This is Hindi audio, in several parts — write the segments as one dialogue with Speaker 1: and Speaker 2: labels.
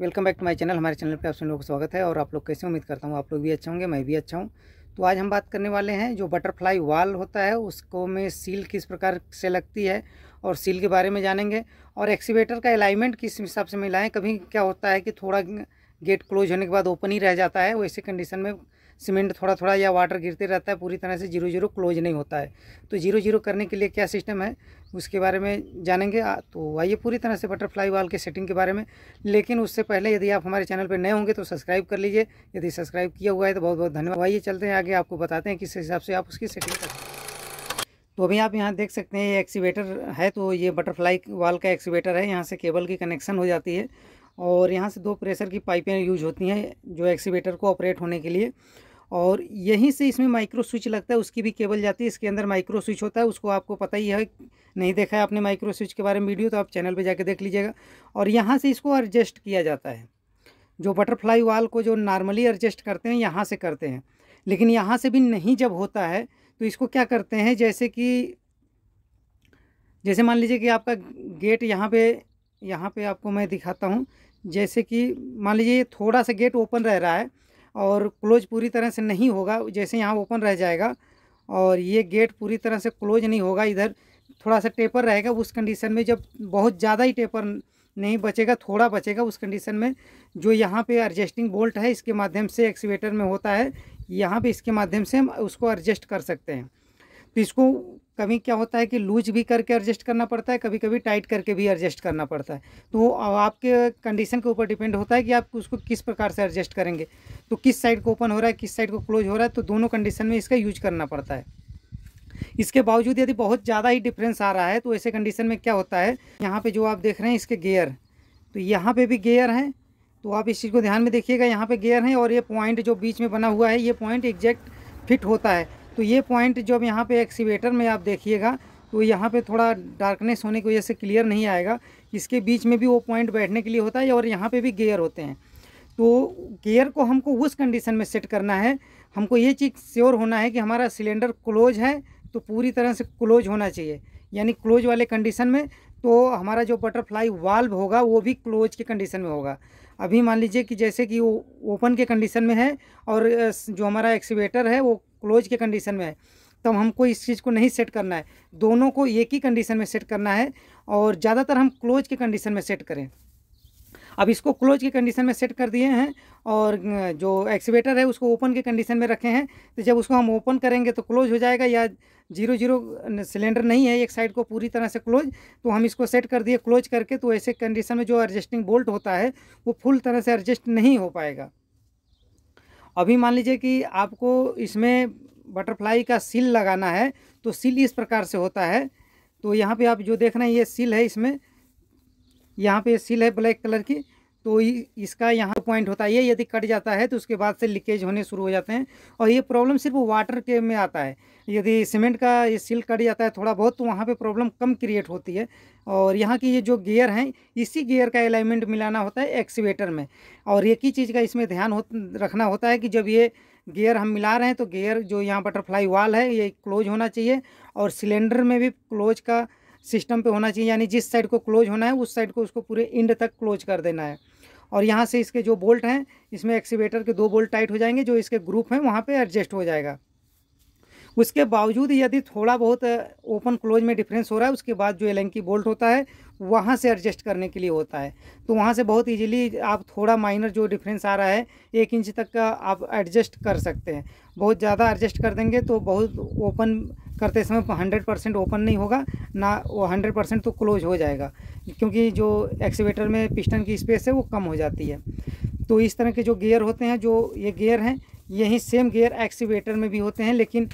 Speaker 1: welcome back to my channel हमारे चैनल पे आप सभी लोगों का स्वागत है और आप लोग कैसे उम्मीद करता हूँ आप लोग भी अच्छे होंगे मैं भी अच्छा हूँ तो आज हम बात करने वाले हैं जो बटरफ्लाई वाल होता है उसको में सील किस प्रकार से लगती है और सील के बारे में जानेंगे और एक्सीवेटर का अलाइनमेंट किस हिसाब से मिलाएँ कभी क्या होता है कि थोड़ा गेट क्लोज होने के बाद ओपन ही रह जाता है वैसे कंडीशन में सीमेंट थोड़ा थोड़ा या वाटर गिरते रहता है पूरी तरह से जीरो जीरो क्लोज नहीं होता है तो जीरो जीरो करने के लिए क्या सिस्टम है उसके बारे में जानेंगे तो आइए पूरी तरह से बटरफ्लाई वाल के सेटिंग के बारे में लेकिन उससे पहले यदि आप हमारे चैनल पर नए होंगे तो सब्सक्राइब कर लीजिए यदि सब्सक्राइब किया हुआ है तो बहुत बहुत धन्यवाद तो आइए चलते हैं आगे आपको बताते हैं किस हिसाब से आप उसकी सेटिंग कर तो अभी आप यहाँ देख सकते हैं ये एक्सीवेटर है तो ये बटरफ्लाई वाल का एक्सीवेटर है यहाँ से केबल की कनेक्शन हो जाती है और यहाँ से दो प्रेशर की पाइपें यूज होती हैं जो एक्सीवेटर को ऑपरेट होने के लिए और यहीं से इसमें माइक्रो स्विच लगता है उसकी भी केबल जाती है इसके अंदर माइक्रो स्विच होता है उसको आपको पता ही है नहीं देखा है आपने माइक्रो स्विच के बारे में वीडियो तो आप चैनल पर जाके देख लीजिएगा और यहाँ से इसको एडजस्ट किया जाता है जो बटरफ्लाई वाल को जो नॉर्मली एडजस्ट करते हैं यहाँ से करते हैं लेकिन यहाँ से भी नहीं जब होता है तो इसको क्या करते हैं जैसे कि जैसे मान लीजिए कि आपका गेट यहाँ पे यहाँ पे आपको मैं दिखाता हूँ जैसे कि मान लीजिए थोड़ा सा गेट ओपन रह रहा है और क्लोज पूरी तरह से नहीं होगा जैसे यहाँ ओपन रह जाएगा और ये गेट पूरी तरह से क्लोज नहीं होगा इधर थोड़ा सा टेपर रहेगा उस कंडीशन में जब बहुत ज़्यादा ही टेपर नहीं बचेगा थोड़ा बचेगा उस कंडीशन में जो यहाँ पे एडजस्टिंग बोल्ट है इसके माध्यम से एक्सीवेटर में होता है यहाँ पे इसके माध्यम से हम उसको एडजस्ट कर सकते हैं तो इसको कभी क्या होता है कि लूज भी करके एडजस्ट करना पड़ता है कभी कभी टाइट करके भी एडजस्ट करना पड़ता है तो आपके कंडीशन के ऊपर डिपेंड होता है कि आप उसको किस प्रकार से एडजस्ट करेंगे तो किस साइड को ओपन हो रहा है किस साइड को क्लोज हो रहा है तो दोनों कंडीशन में इसका यूज करना पड़ता है इसके बावजूद यदि बहुत ज़्यादा ही डिफरेंस आ रहा है तो ऐसे कंडीशन में क्या होता है यहाँ पर जो आप देख रहे हैं इसके गेयर तो यहाँ पर भी गेयर हैं तो आप इस चीज़ को ध्यान में देखिएगा यहाँ पर गेयर हैं और ये पॉइंट जो बीच में बना हुआ है ये पॉइंट एग्जैक्ट फिट होता है तो ये पॉइंट जब यहाँ पे एक्सीवेटर में आप देखिएगा तो यहाँ पे थोड़ा डार्कनेस होने की वजह से क्लियर नहीं आएगा इसके बीच में भी वो पॉइंट बैठने के लिए होता है और यहाँ पे भी गेयर होते हैं तो गेयर को हमको उस कंडीशन में सेट करना है हमको ये चीज़ श्योर होना है कि हमारा सिलेंडर क्लोज है तो पूरी तरह से क्लोज होना चाहिए यानी क्लोज वाले कंडीशन में तो हमारा जो बटरफ्लाई वाल्व होगा वो भी क्लोज के कंडीशन में होगा अभी मान लीजिए कि जैसे कि वो ओपन के कंडीशन में है और जो हमारा एक्सीवेटर है वो क्लोज के कंडीशन में है तब हमको इस चीज़ को नहीं सेट करना है दोनों को एक ही कंडीशन में सेट करना है और ज़्यादातर हम क्लोज के कंडीशन में सेट करें अब इसको क्लोज के कंडीशन में सेट कर दिए हैं और जो एक्सीवेटर है उसको ओपन के कंडीशन में रखे हैं तो जब उसको हम ओपन करेंगे तो क्लोज हो जाएगा या जीरो जीरो सिलेंडर नहीं है एक साइड को पूरी तरह से क्लोज तो हम इसको सेट कर दिए क्लोज करके तो ऐसे कंडीशन में जो एडजस्टिंग बोल्ट होता है वो फुल तरह से एडजस्ट नहीं हो पाएगा अभी मान लीजिए कि आपको इसमें बटरफ्लाई का सिल लगाना है तो सील इस प्रकार से होता है तो यहाँ पे आप जो देख रहे हैं ये सील है इसमें यहाँ पे सिल है ब्लैक कलर की तो इसका यहाँ पॉइंट होता है यदि कट जाता है तो उसके बाद से लीकेज होने शुरू हो जाते हैं और ये प्रॉब्लम सिर्फ वाटर के में आता है यदि सीमेंट का ये सील कट जाता है थोड़ा बहुत तो वहाँ पे प्रॉब्लम कम क्रिएट होती है और यहाँ की ये जो गियर हैं इसी गियर का अलाइनमेंट मिलाना होता है एक्सीवेटर में और एक ही चीज़ का इसमें ध्यान हो रखना होता है कि जब ये गियर हम मिला रहे हैं तो गियर जो यहाँ बटरफ्लाई वाल है ये क्लोज होना चाहिए और सिलेंडर में भी क्लोज का सिस्टम पे होना चाहिए यानी जिस साइड को क्लोज होना है उस साइड को उसको पूरे इंड तक क्लोज कर देना है और यहाँ से इसके जो बोल्ट हैं इसमें एक्सीवेटर के दो बोल्ट टाइट हो जाएंगे जो इसके ग्रुप हैं वहाँ पे एडजस्ट हो जाएगा उसके बावजूद यदि थोड़ा बहुत ओपन क्लोज में डिफरेंस हो रहा है उसके बाद जो एल की बोल्ट होता है वहाँ से एडजस्ट करने के लिए होता है तो वहाँ से बहुत इजीली आप थोड़ा माइनर जो डिफरेंस आ रहा है एक इंच तक का आप एडजस्ट कर सकते हैं बहुत ज़्यादा एडजस्ट कर देंगे तो बहुत ओपन करते समय हंड्रेड परसेंट ओपन नहीं होगा ना वो हंड्रेड परसेंट तो क्लोज हो जाएगा क्योंकि जो एक्सीवेटर में पिस्टन की स्पेस है वो कम हो जाती है तो इस तरह के जो गियर होते हैं जो ये गियर हैं यही सेम गियर एक्सीवेटर में भी होते हैं लेकिन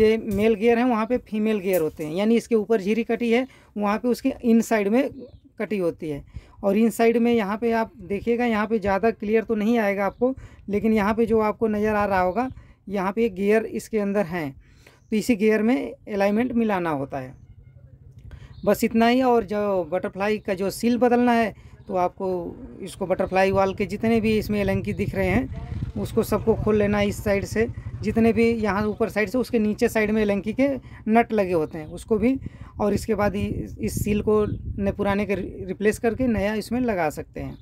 Speaker 1: ये मेल गियर हैं वहाँ पर फीमेल गेयर होते हैं यानी इसके ऊपर झीरी कटी है वहाँ पर उसके इन साइड में कटी होती है और इन साइड में यहाँ पे आप देखिएगा यहाँ पे ज़्यादा क्लियर तो नहीं आएगा आपको लेकिन यहाँ पे जो आपको नज़र आ रहा होगा यहाँ पे गियर इसके अंदर हैं पीसी गियर में अलाइनमेंट मिलाना होता है बस इतना ही और जो बटरफ्लाई का जो सील बदलना है तो आपको इसको बटरफ्लाई वाल के जितने भी इसमें एलंकी दिख रहे हैं उसको सबको खोल लेना इस साइड से जितने भी यहाँ ऊपर साइड से उसके नीचे साइड में एलंकी के नट लगे होते हैं उसको भी और इसके बाद इस सील को पुराने के रिप्लेस करके नया इसमें लगा सकते हैं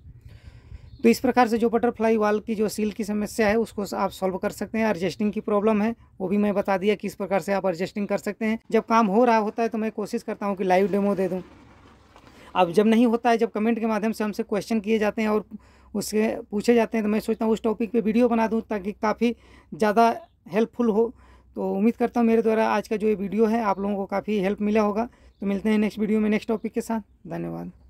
Speaker 1: तो इस प्रकार से जो बटरफ्लाई वाल की जो सील की समस्या है उसको आप सॉल्व कर सकते हैं एडजस्टिंग की प्रॉब्लम है वो भी मैं बता दिया किस प्रकार से आप एडजस्टिंग कर सकते हैं जब काम हो रहा होता है तो मैं कोशिश करता हूँ कि लाइव डेमो दे दूँ अब जब नहीं होता है जब कमेंट के माध्यम से हमसे क्वेश्चन किए जाते हैं और उससे पूछे जाते हैं तो मैं सोचता हूँ उस टॉपिक पर वीडियो बना दूँ ताकि काफ़ी ज़्यादा हेल्पफुल हो तो उम्मीद करता हूँ मेरे द्वारा आज का जो ये वीडियो है आप लोगों को काफ़ी हेल्प मिला होगा तो मिलते हैं नेक्स्ट वीडियो में नेक्स्ट टॉपिक के साथ धन्यवाद